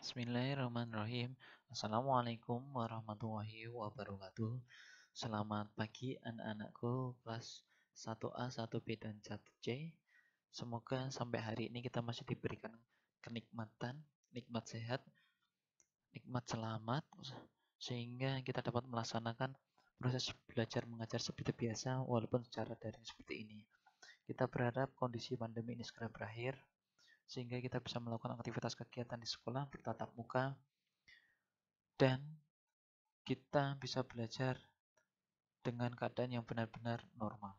Bismillahirrahmanirrahim. Assalamualaikum warahmatullahi wabarakatuh. Selamat pagi anak-anakku kelas 1A, 1B, dan 1C. Semoga sampai hari ini kita masih diberikan kenikmatan, nikmat sehat, nikmat selamat, sehingga kita dapat melaksanakan proses belajar mengajar seperti biasa walaupun secara daring seperti ini. Kita berharap kondisi pandemi ini segera berakhir sehingga kita bisa melakukan aktivitas kegiatan di sekolah bertatap muka dan kita bisa belajar dengan keadaan yang benar-benar normal.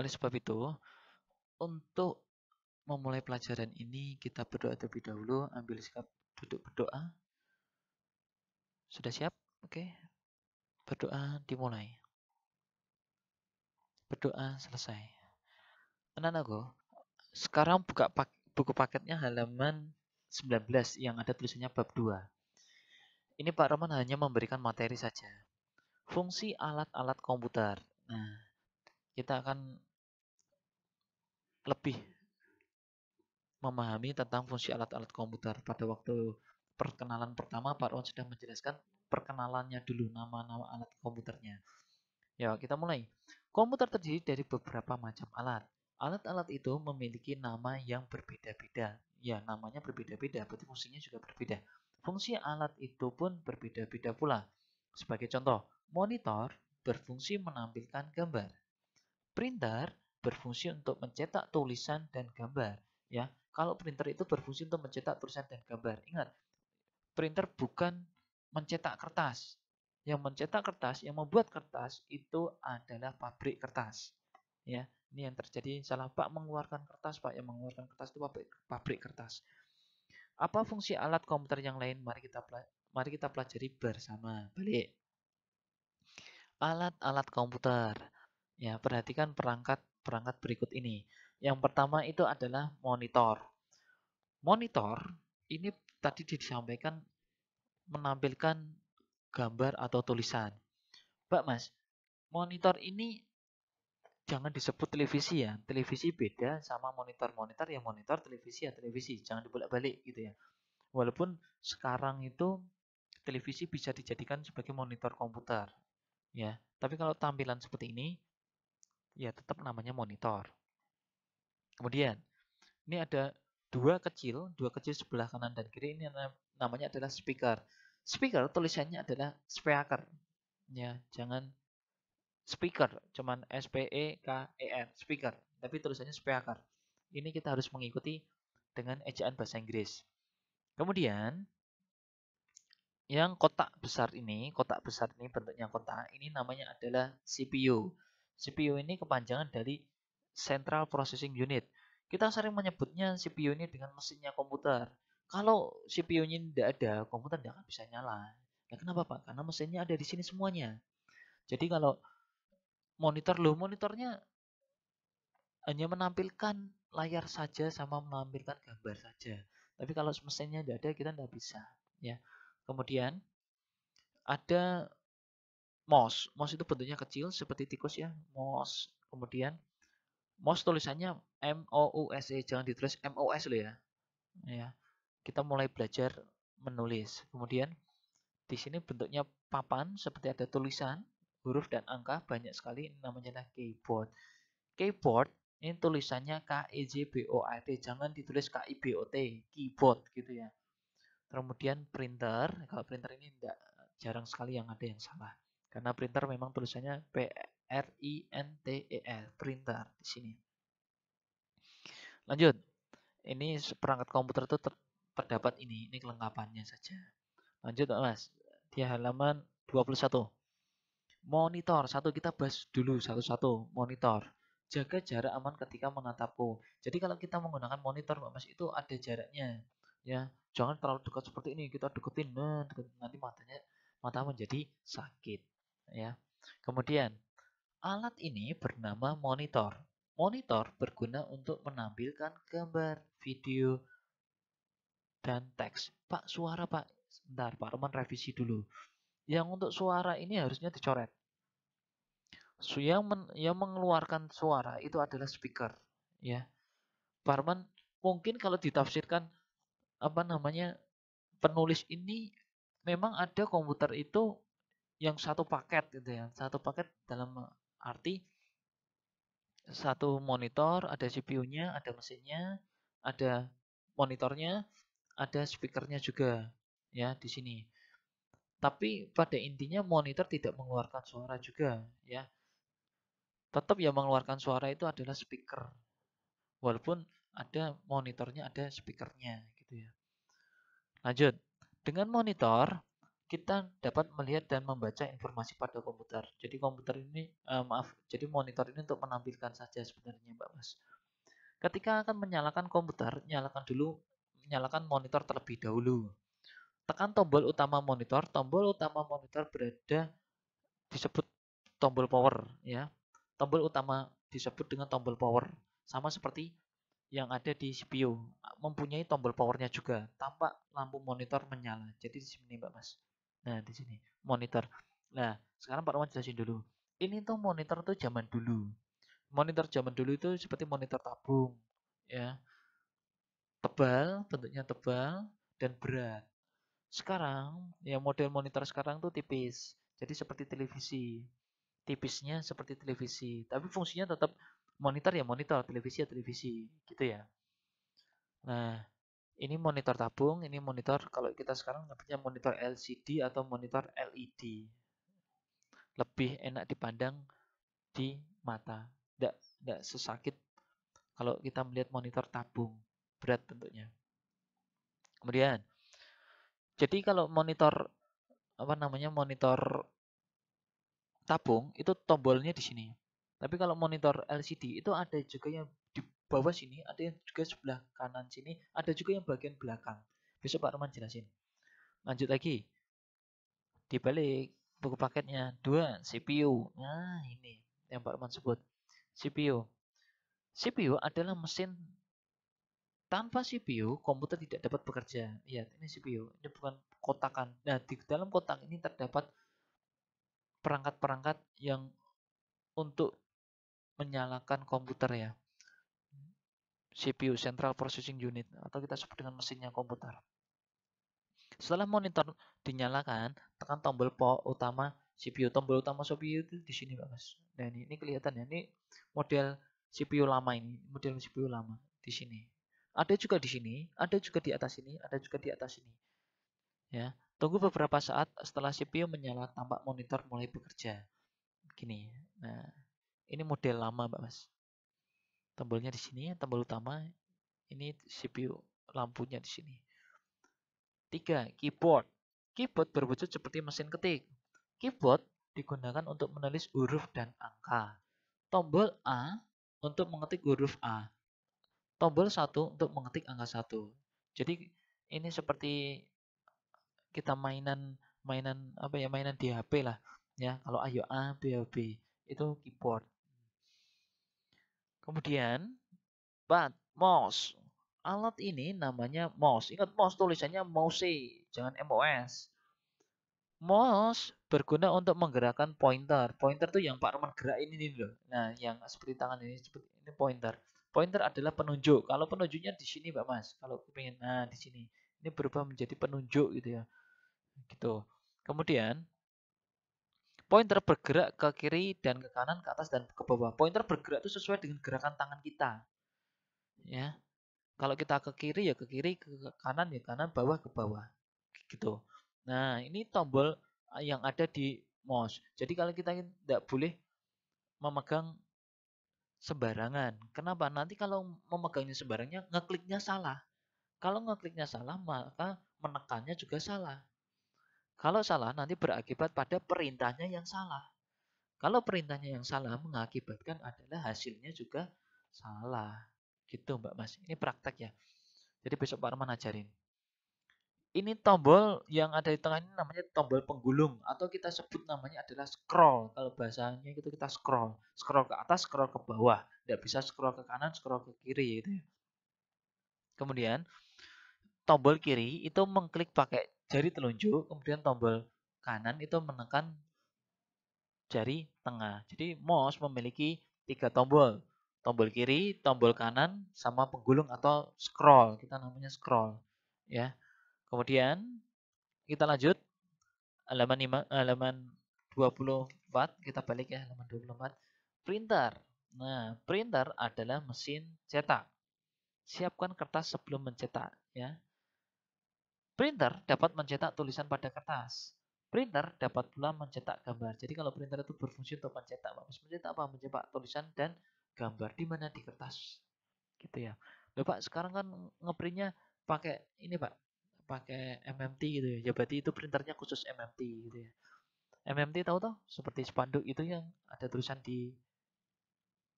Oleh sebab itu, untuk memulai pelajaran ini kita berdoa terlebih dahulu, ambil sikap duduk berdoa. Sudah siap? Oke. Berdoa dimulai. Berdoa selesai. Anak-anakku, sekarang buka pak buku paketnya halaman 19 yang ada tulisannya bab 2. Ini Pak Roman hanya memberikan materi saja. Fungsi alat-alat komputer. Nah, kita akan lebih memahami tentang fungsi alat-alat komputer. Pada waktu perkenalan pertama, Pak Roman sudah menjelaskan perkenalannya dulu, nama-nama alat komputernya. Ya, kita mulai. Komputer terdiri dari beberapa macam alat. Alat-alat itu memiliki nama yang berbeda-beda. Ya, namanya berbeda-beda, berarti fungsinya juga berbeda. Fungsi alat itu pun berbeda-beda pula. Sebagai contoh, monitor berfungsi menampilkan gambar. Printer berfungsi untuk mencetak tulisan dan gambar. Ya, kalau printer itu berfungsi untuk mencetak tulisan dan gambar. Ingat, printer bukan mencetak kertas. Yang mencetak kertas, yang membuat kertas itu adalah pabrik kertas. Ya, ini yang terjadi salah. Pak mengeluarkan kertas, Pak. Yang mengeluarkan kertas itu pabrik, pabrik kertas. Apa fungsi alat komputer yang lain? Mari kita mari kita pelajari bersama. Balik. Alat-alat komputer. Ya, perhatikan perangkat-perangkat berikut ini. Yang pertama itu adalah monitor. Monitor ini tadi disampaikan menampilkan gambar atau tulisan. Pak Mas, monitor ini jangan disebut televisi ya. Televisi beda sama monitor-monitor ya monitor televisi ya televisi. Jangan dibolak-balik gitu ya. Walaupun sekarang itu televisi bisa dijadikan sebagai monitor komputer ya. Tapi kalau tampilan seperti ini ya tetap namanya monitor. Kemudian ini ada dua kecil, dua kecil sebelah kanan dan kiri ini namanya adalah speaker. Speaker tulisannya adalah speaker. Ya, jangan speaker, cuman S P E K E R, speaker, tapi tulisannya speaker. Ini kita harus mengikuti dengan ejaan bahasa Inggris. Kemudian yang kotak besar ini, kotak besar ini bentuknya kotak, ini namanya adalah CPU. CPU ini kepanjangan dari Central Processing Unit. Kita sering menyebutnya CPU ini dengan mesinnya komputer. Kalau CPU-nya tidak ada, komputer tidak akan bisa nyala. Ya kenapa Pak? Karena mesinnya ada di sini semuanya. Jadi kalau monitor lo monitornya hanya menampilkan layar saja sama menampilkan gambar saja tapi kalau mesinnya tidak ada kita tidak bisa ya kemudian ada mouse mouse itu bentuknya kecil seperti tikus ya mouse kemudian mouse tulisannya M O U S E jangan ditulis M O S e lo ya ya kita mulai belajar menulis kemudian di sini bentuknya papan seperti ada tulisan huruf dan angka banyak sekali namanya adalah keyboard. Keyboard ini tulisannya K E J B O A T, jangan ditulis K I B O T, keyboard gitu ya. Kemudian printer, kalau printer ini tidak jarang sekali yang ada yang salah. Karena printer memang tulisannya P R I N T E R, printer di sini. Lanjut. Ini perangkat komputer itu ter terdapat ini, ini kelengkapannya saja. Lanjut Mas, di halaman 21. Monitor, satu kita bahas dulu satu-satu, monitor. Jaga jarak aman ketika menatapku. Jadi kalau kita menggunakan monitor Mbak Mas itu ada jaraknya. Ya, jangan terlalu dekat seperti ini, kita deketin, nah, deketin. nanti matanya mata menjadi sakit, ya. Kemudian, alat ini bernama monitor. Monitor berguna untuk menampilkan gambar, video, dan teks. Pak, suara Pak. Sebentar, Pak Roman revisi dulu yang untuk suara ini harusnya dicoret. So, yang, men, yang mengeluarkan suara itu adalah speaker, ya. Parman mungkin kalau ditafsirkan apa namanya penulis ini memang ada komputer itu yang satu paket gitu ya, satu paket dalam arti satu monitor, ada CPU-nya, ada mesinnya, ada monitornya, ada speakernya juga ya di sini tapi pada intinya monitor tidak mengeluarkan suara juga ya tetap yang mengeluarkan suara itu adalah speaker walaupun ada monitornya ada speakernya gitu ya lanjut dengan monitor kita dapat melihat dan membaca informasi pada komputer jadi komputer ini eh, maaf jadi monitor ini untuk menampilkan saja sebenarnya mbak mas ketika akan menyalakan komputer nyalakan dulu nyalakan monitor terlebih dahulu tekan tombol utama monitor, tombol utama monitor berada disebut tombol power ya. Tombol utama disebut dengan tombol power. Sama seperti yang ada di CPU, mempunyai tombol powernya juga. Tampak lampu monitor menyala. Jadi di sini Mbak Mas. Nah, di sini monitor. Nah, sekarang Pak Roman jelasin dulu. Ini tuh monitor tuh zaman dulu. Monitor zaman dulu itu seperti monitor tabung ya. Tebal, bentuknya tebal dan berat sekarang, ya model monitor sekarang tuh tipis. Jadi seperti televisi. Tipisnya seperti televisi, tapi fungsinya tetap monitor ya monitor, televisi ya televisi, gitu ya. Nah, ini monitor tabung, ini monitor kalau kita sekarang namanya monitor LCD atau monitor LED. Lebih enak dipandang di mata, tidak tidak sesakit kalau kita melihat monitor tabung berat bentuknya. Kemudian jadi kalau monitor apa namanya monitor tabung itu tombolnya di sini. Tapi kalau monitor LCD itu ada juga yang di bawah sini, ada yang juga sebelah kanan sini, ada juga yang bagian belakang. Besok Pak Roman jelasin. Lanjut lagi. Dibalik buku paketnya. Dua, CPU. Nah, ini yang Pak Roman sebut. CPU. CPU adalah mesin tanpa CPU, komputer tidak dapat bekerja. Ya, ini CPU. Ini bukan kotakan. Nah, di dalam kotak ini terdapat perangkat-perangkat yang untuk menyalakan komputer ya. CPU, Central Processing Unit, atau kita sebut dengan mesinnya komputer. Setelah monitor dinyalakan, tekan tombol PO utama CPU. Tombol utama CPU itu di sini, Pak Mas. Nah, ini, ini kelihatan ya. Ini model CPU lama ini, model CPU lama di sini. Ada juga di sini, ada juga di atas ini, ada juga di atas ini. Ya, tunggu hmm. beberapa saat setelah CPU menyala tampak monitor mulai bekerja. Gini. Nah, ini model lama, Mbak Mas. Tombolnya di sini, tombol utama. Ini CPU lampunya di sini. Tiga, Keyboard. Keyboard berwujud seperti mesin ketik. Keyboard digunakan untuk menulis huruf dan angka. Tombol A untuk mengetik huruf A tombol satu untuk mengetik angka satu. Jadi ini seperti kita mainan mainan apa ya mainan di HP lah ya kalau ayo A B A, B itu keyboard kemudian bat mouse alat ini namanya mouse ingat mouse tulisannya mouse jangan MOS mouse berguna untuk menggerakkan pointer pointer tuh yang Pak Roman gerak ini nih loh nah yang seperti tangan ini seperti ini pointer Pointer adalah penunjuk. Kalau penunjuknya di sini, Pak Mas. Kalau pengen, nah di sini. Ini berubah menjadi penunjuk gitu ya. Gitu. Kemudian, pointer bergerak ke kiri dan ke kanan, ke atas dan ke bawah. Pointer bergerak itu sesuai dengan gerakan tangan kita. Ya. Kalau kita ke kiri ya ke kiri, ke kanan ya kanan, bawah ke bawah. Gitu. Nah, ini tombol eh, yang ada di mouse. Jadi kalau kita tidak boleh memegang sembarangan. Kenapa? Nanti kalau memegangnya sembarangnya, ngekliknya salah. Kalau ngekliknya salah, maka menekannya juga salah. Kalau salah, nanti berakibat pada perintahnya yang salah. Kalau perintahnya yang salah, mengakibatkan adalah hasilnya juga salah. Gitu Mbak Mas. Ini praktek ya. Jadi besok Pak Arman ajarin ini tombol yang ada di tengah ini namanya tombol penggulung atau kita sebut namanya adalah scroll kalau bahasanya itu kita scroll scroll ke atas scroll ke bawah tidak bisa scroll ke kanan scroll ke kiri gitu ya kemudian tombol kiri itu mengklik pakai jari telunjuk kemudian tombol kanan itu menekan jari tengah jadi mouse memiliki tiga tombol tombol kiri tombol kanan sama penggulung atau scroll kita namanya scroll ya Kemudian kita lanjut halaman halaman 24 kita balik ya halaman 24 printer. Nah, printer adalah mesin cetak. Siapkan kertas sebelum mencetak ya. Printer dapat mencetak tulisan pada kertas. Printer dapat pula mencetak gambar. Jadi kalau printer itu berfungsi untuk mencetak, apa? mencetak apa? Mencetak tulisan dan gambar di mana di kertas. Gitu ya. Loh sekarang kan ngeprintnya pakai ini Pak, pakai MMT gitu ya. Ya berarti itu printernya khusus MMT gitu ya. MMT tahu toh seperti spanduk itu yang ada tulisan di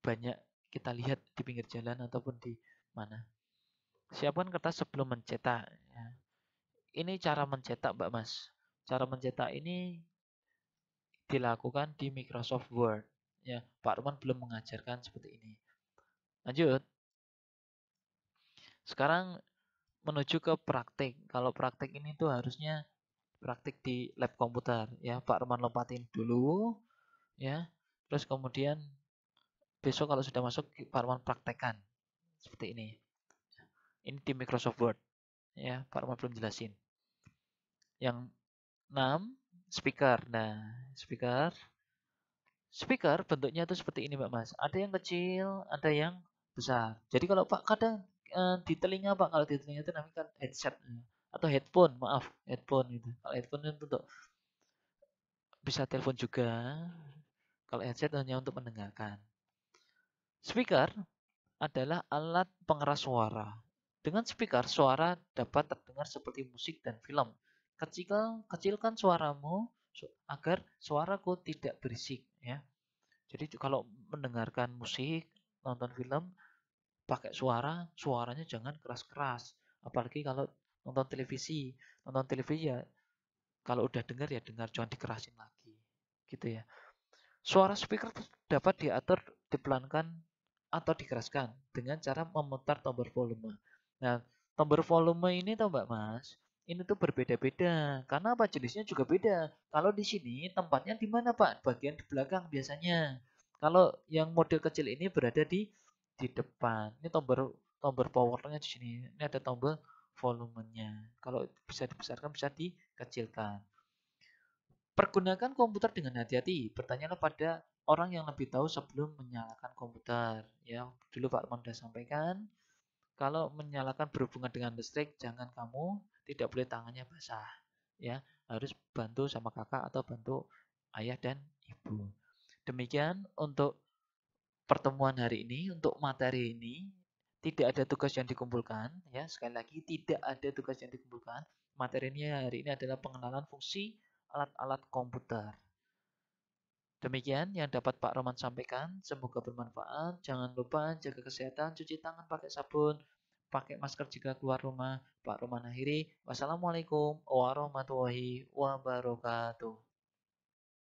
banyak kita lihat di pinggir jalan ataupun di mana. Siapkan kertas sebelum mencetak. Ya. Ini cara mencetak Mbak Mas. Cara mencetak ini dilakukan di Microsoft Word. Ya, Pak Ruman belum mengajarkan seperti ini. Lanjut. Sekarang menuju ke praktik. Kalau praktik ini tuh harusnya praktik di lab komputer ya Pak Roman lompatin dulu ya terus kemudian besok kalau sudah masuk Pak Roman praktekkan seperti ini ini di Microsoft Word ya Pak Roman belum jelasin yang 6 speaker nah speaker speaker bentuknya itu seperti ini Mbak Mas ada yang kecil ada yang besar jadi kalau Pak kadang uh, di telinga pak kalau di telinga itu namanya kan headset ya. atau headphone maaf headphone gitu kalau headphone itu untuk bisa telepon juga kalau headset hanya untuk mendengarkan speaker adalah alat pengeras suara dengan speaker suara dapat terdengar seperti musik dan film kecil kecilkan suaramu agar suaraku tidak berisik ya jadi kalau mendengarkan musik nonton film pakai suara, suaranya jangan keras-keras. Apalagi kalau nonton televisi, nonton televisi ya kalau udah dengar ya dengar jangan dikerasin lagi. Gitu ya. Suara speaker dapat diatur, dipelankan atau dikeraskan dengan cara memutar tombol volume. Nah, tombol volume ini tau Mbak Mas, ini tuh berbeda-beda karena apa jenisnya juga beda. Kalau di sini tempatnya di mana Pak? Bagian di belakang biasanya. Kalau yang model kecil ini berada di di depan. Ini tombol tombol powernya di sini. Ini ada tombol volumenya. Kalau bisa dibesarkan bisa dikecilkan. Pergunakan komputer dengan hati-hati. Bertanyalah pada orang yang lebih tahu sebelum menyalakan komputer. Ya, dulu Pak Armand sudah sampaikan, kalau menyalakan berhubungan dengan listrik, jangan kamu tidak boleh tangannya basah. Ya, harus bantu sama kakak atau bantu ayah dan ibu. Demikian untuk pertemuan hari ini untuk materi ini tidak ada tugas yang dikumpulkan ya sekali lagi tidak ada tugas yang dikumpulkan materinya hari ini adalah pengenalan fungsi alat-alat komputer demikian yang dapat Pak Roman sampaikan semoga bermanfaat jangan lupa jaga kesehatan cuci tangan pakai sabun pakai masker jika keluar rumah Pak Roman akhiri wassalamualaikum warahmatullahi wabarakatuh